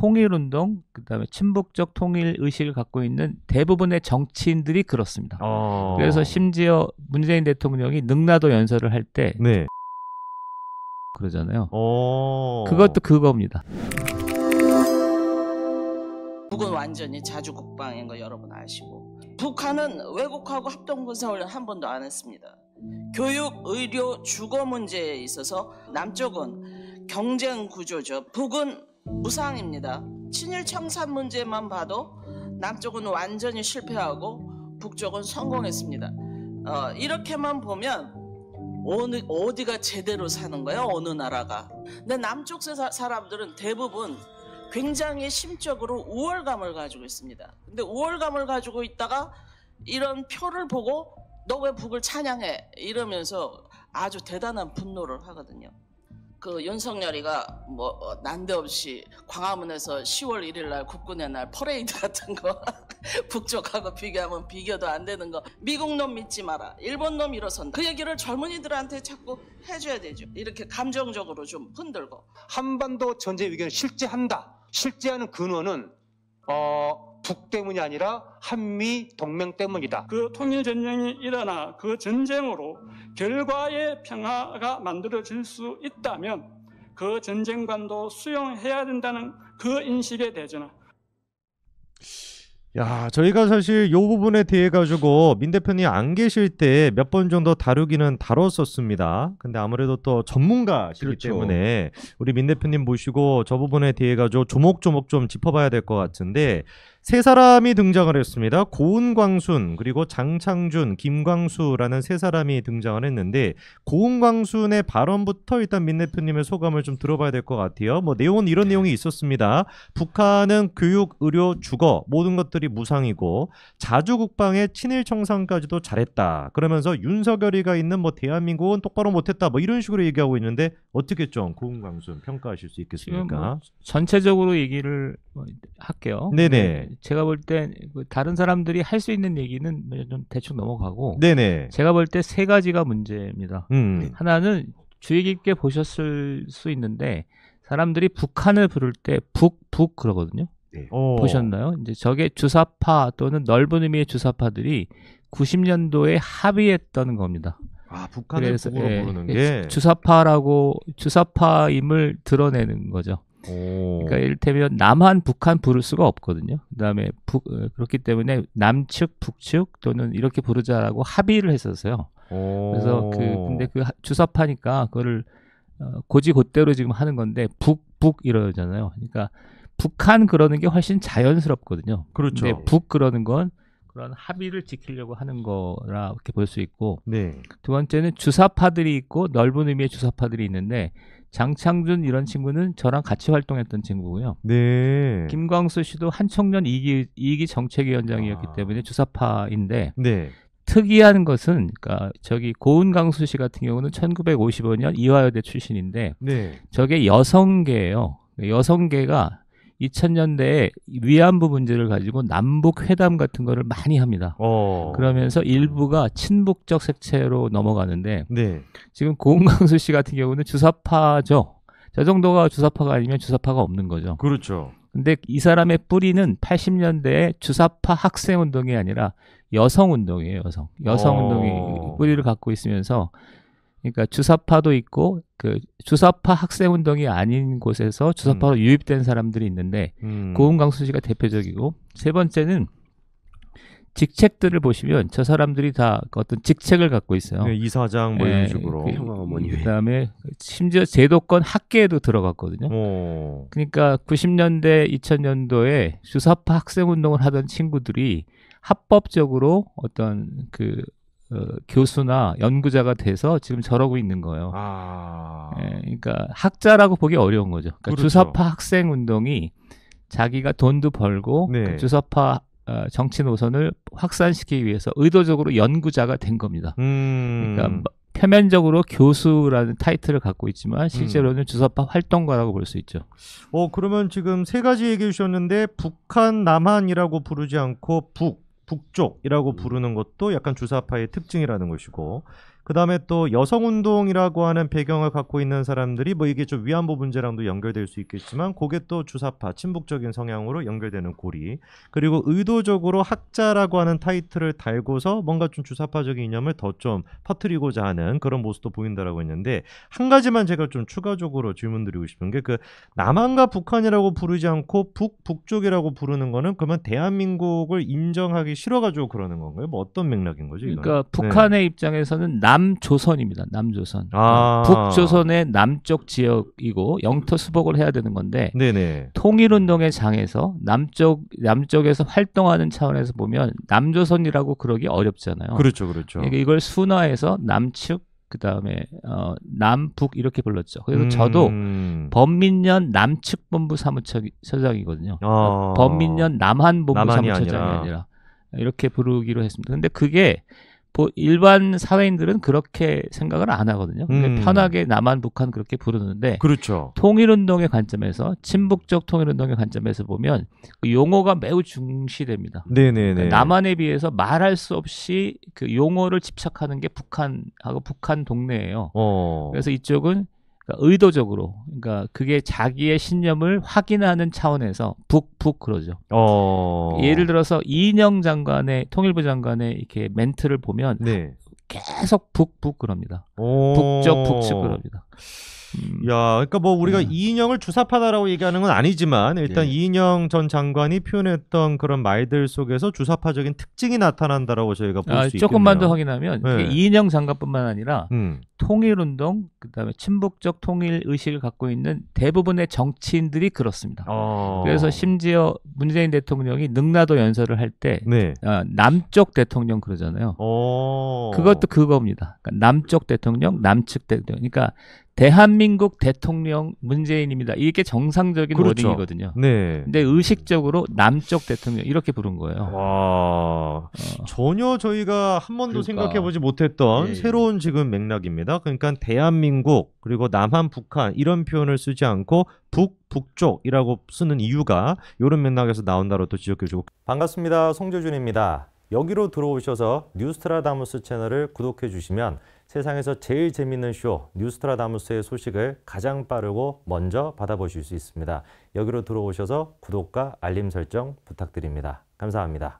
통일운동, 그다음에 친북적 통일 의식을 갖고 있는 대부분의 정치인들이 그렇습니다. 어... 그래서 심지어 문재인 대통령이 능라도 연설을 할 때 네. 그러잖아요. 어... 그것도 그겁니다. 북은 완전히 자주 국방인 거 여러분 아시고 북한은 외국하고 합동 군사훈련 한 번도 안 했습니다. 교육, 의료, 주거 문제에 있어서 남쪽은 경쟁 구조죠. 북은 무상입니다. 친일 청산 문제만 봐도 남쪽은 완전히 실패하고 북쪽은 성공했습니다. 어, 이렇게만 보면 어느, 어디가 제대로 사는 거예요? 어느 나라가. 근데 남쪽 사람들은 대부분 굉장히 심적으로 우월감을 가지고 있습니다. 근데 우월감을 가지고 있다가 이런 표를 보고 너 왜 북을 찬양해? 이러면서 아주 대단한 분노를 하거든요. 그 윤석열이가 뭐 어, 난데없이 광화문에서 10월 1일 날 국군의 날 퍼레이드 같은 거 북쪽하고 비교하면 비교도 안 되는 거 미국 놈 믿지 마라 일본 놈 일어선다 그 얘기를 젊은이들한테 자꾸 해줘야 되죠 이렇게 감정적으로 좀 흔들고 한반도 전쟁 위기는 실제한다 실제하는 근원은 어북 때문이 아니라 한미 동맹 때문이다. 그 통일 전쟁이 일어나 그 전쟁으로 결과의 평화가 만들어질 수 있다면 그 전쟁관도 수용해야 된다는 그인식의대전화 야, 저희가 사실 요 부분에 대해 가지고 민 대표님 안 계실 때 몇 번 정도 다루기는 다뤘었습니다. 근데 아무래도 또 전문가시기 그렇죠. 때문에 우리 민 대표님 모시고 저 부분에 대해 가지고 조목조목 좀 짚어봐야 될 것 같은데 세 사람이 등장을 했습니다. 고은광순 그리고 장창준, 김광수라는 세 사람이 등장을 했는데 고은광순의 발언부터 일단 민 대표님의 소감을 좀 들어봐야 될 것 같아요. 뭐 내용은 이런 네. 내용이 있었습니다. 북한은 교육, 의료, 주거 모든 것들이 무상이고 자주 국방의 친일 청산까지도 잘했다. 그러면서 윤석열이가 있는 뭐 대한민국은 똑바로 못했다. 뭐 이런 식으로 얘기하고 있는데 어떻게 좀 고은강순 평가하실 수 있겠습니까? 뭐 전체적으로 얘기를 뭐 할게요. 네네. 제가 볼때 그 다른 사람들이 할 수 있는 얘기는 뭐 좀 대충 넘어가고. 네네. 제가 볼 때 세 가지가 문제입니다. 음. 하나는 주의 깊게 보셨을 수 있는데 사람들이 북한을 부를 때 북북 그러거든요. 네. 어. 보셨나요? 이제 저게 주사파 또는 넓은 의미의 주사파들이 90년도에 합의했던 겁니다. 아 북한을 그래서, 북으로 예, 부르는 게 주사파라고 주사파임을 드러내는 거죠. 오. 그러니까 이를테면 남한 북한 부를 수가 없거든요. 그다음에 북, 어, 그렇기 때문에 남측 북측 또는 이렇게 부르자라고 합의를 했었어요. 오. 그래서 그 근데 그 주사파니까 그거를 어, 고지고대로 지금 하는 건데 북북 이러잖아요. 그러니까 북한 그러는 게 훨씬 자연스럽거든요. 그렇죠. 근데 북 그러는 건 그런 합의를 지키려고 하는 거라 이렇게 볼 수 있고 네. 두 번째는 주사파들이 있고 넓은 의미의 주사파들이 있는데 장창준 이런 친구는 저랑 같이 활동했던 친구고요. 네. 김광수 씨도 한청년 이기 이기 정책위원장이었기 아. 때문에 주사파인데 네. 특이한 것은 그러니까 저기 고은강수 씨 같은 경우는 1955년 이화여대 출신인데 네. 저게 여성계예요. 여성계가 2000년대에 위안부 문제를 가지고 남북 회담 같은 거를 많이 합니다. 어. 그러면서 일부가 친북적 색채로 넘어가는데 네. 지금 고은광수 씨 같은 경우는 주사파죠. 저 정도가 주사파가 아니면 주사파가 없는 거죠. 그렇죠. 근데 이 사람의 뿌리는 80년대에 주사파 학생 운동이 아니라 여성 운동이에요, 여성. 여성 운동이 어. 뿌리를 갖고 있으면서 그러니까 주사파도 있고 그 주사파 학생 운동이 아닌 곳에서 주사파로 음. 유입된 사람들이 있는데 음. 고은강수 씨가 대표적이고 세 번째는 직책들을 보시면 저 사람들이 다 어떤 직책을 갖고 있어요. 네, 이사장 뭐 예, 이런 식으로. 그, 그다음에 심지어 제도권 학계에도 들어갔거든요. 오. 그러니까 90년대 2000년도에 주사파 학생 운동을 하던 친구들이 합법적으로 어떤 그 어, 교수나 연구자가 돼서 지금 저러고 있는 거예요. 아... 예, 그러니까 학자라고 보기 어려운 거죠. 그러니까 그렇죠. 주사파 학생 운동이 자기가 돈도 벌고 그 네. 그 주사파 어, 정치 노선을 확산시키기 위해서 의도적으로 연구자가 된 겁니다. 음... 그러니까 뭐 표면적으로 교수라는 타이틀을 갖고 있지만 음. 실제로는 음... 주사파 활동가라고 볼 수 있죠. 어 그러면 지금 세 가지 얘기해 주셨는데 북한 남한이라고 부르지 않고 북 북쪽이라고 음. 부르는 것도 약간 주사파의 특징이라는 것이고 그 다음에 또 여성운동이라고 하는 배경을 갖고 있는 사람들이 뭐 이게 좀 위안부 문제랑도 연결될 수 있겠지만 그게 또 주사파, 친북적인 성향으로 연결되는 고리 그리고 의도적으로 학자라고 하는 타이틀을 달고서 뭔가 좀 주사파적인 이념을 더 좀 퍼뜨리고자 하는 그런 모습도 보인다라고 했는데 한 가지만 제가 좀 추가적으로 질문 드리고 싶은 게 그 남한과 북한이라고 부르지 않고 북, 북쪽이라고 부르는 거는 그러면 대한민국을 인정하기 싫어가지고 그러는 건가요? 뭐 어떤 맥락인 거죠? 이거는? 그러니까 북한의 네. 입장에서는 남 남조선입니다. 남조선. 아. 어, 북조선의 남쪽 지역이고 영토 수복을 해야 되는 건데 네네. 통일운동의 장에서 남쪽 남쪽에서 활동하는 차원에서 보면 남조선이라고 그러기 어렵잖아요. 그렇죠, 그렇죠. 이걸 순화해서 남측 그 다음에 어, 남북 이렇게 불렀죠. 그래서 음... 저도 범민년 남측본부 사무처장이거든요. 아... 그러니까 범민년 남한본부 사무처장이 아니라. 아니라 이렇게 부르기로 했습니다. 근데 그게 뭐 일반 사회인들은 그렇게 생각을 안 하거든요. 음. 편하게 남한 북한 그렇게 부르는데 그렇죠. 통일운동의 관점에서 친북적 통일운동의 관점에서 보면 그 용어가 매우 중시됩니다. 네네네. 그러니까 남한에 비해서 말할 수 없이 그 용어를 집착하는 게 북한하고 북한 동네예요. 어. 그래서 이쪽은 그러니까 의도적으로 그러니까 그게 자기의 신념을 확인하는 차원에서 북북 그러죠. 어... 예를 들어서 이인영 장관의 통일부 장관의 이렇게 멘트를 보면 네. 계속 북북 그럽니다. 오... 북적 북측 그럽니다. 음. 야, 그러니까 뭐 우리가 음. 이인영을 주사파다라고 얘기하는 건 아니지만 일단 예. 이인영 전 장관이 표현했던 그런 말들 속에서 주사파적인 특징이 나타난다라고 저희가 볼수 아, 있겠네요. 조금만 더 확인하면 예. 이인영 장관뿐만 아니라 음. 통일운동 그다음에 친북적 통일 의식을 갖고 있는 대부분의 정치인들이 그렇습니다. 어. 그래서 심지어 문재인 대통령이 능라도 연설을 할때 네. 아, 남쪽 대통령 그러잖아요. 어. 그것도 그겁니다. 그러니까 남쪽 대통령, 남측 대통령. 그러니까 대한민국 대통령 문재인입니다. 이게 정상적인 그렇죠. 워딩이거든요. 네. 근데 의식적으로 남쪽 대통령 이렇게 부른 거예요. 와 어. 전혀 저희가 한 번도 그러니까. 생각해보지 못했던 예. 예. 새로운 지금 맥락입니다. 그러니까 대한민국 그리고 남한 북한 이런 표현을 쓰지 않고 북 북쪽이라고 쓰는 이유가 이런 맥락에서 나온다로 또 지적해주고 반갑습니다. 송재준입니다. 여기로 들어오셔서 뉴스트라다무스 채널을 구독해 주시면 세상에서 제일 재밌는 쇼 뉴스트라다무스의 소식을 가장 빠르고 먼저 받아보실 수 있습니다. 여기로 들어오셔서 구독과 알림 설정 부탁드립니다. 감사합니다.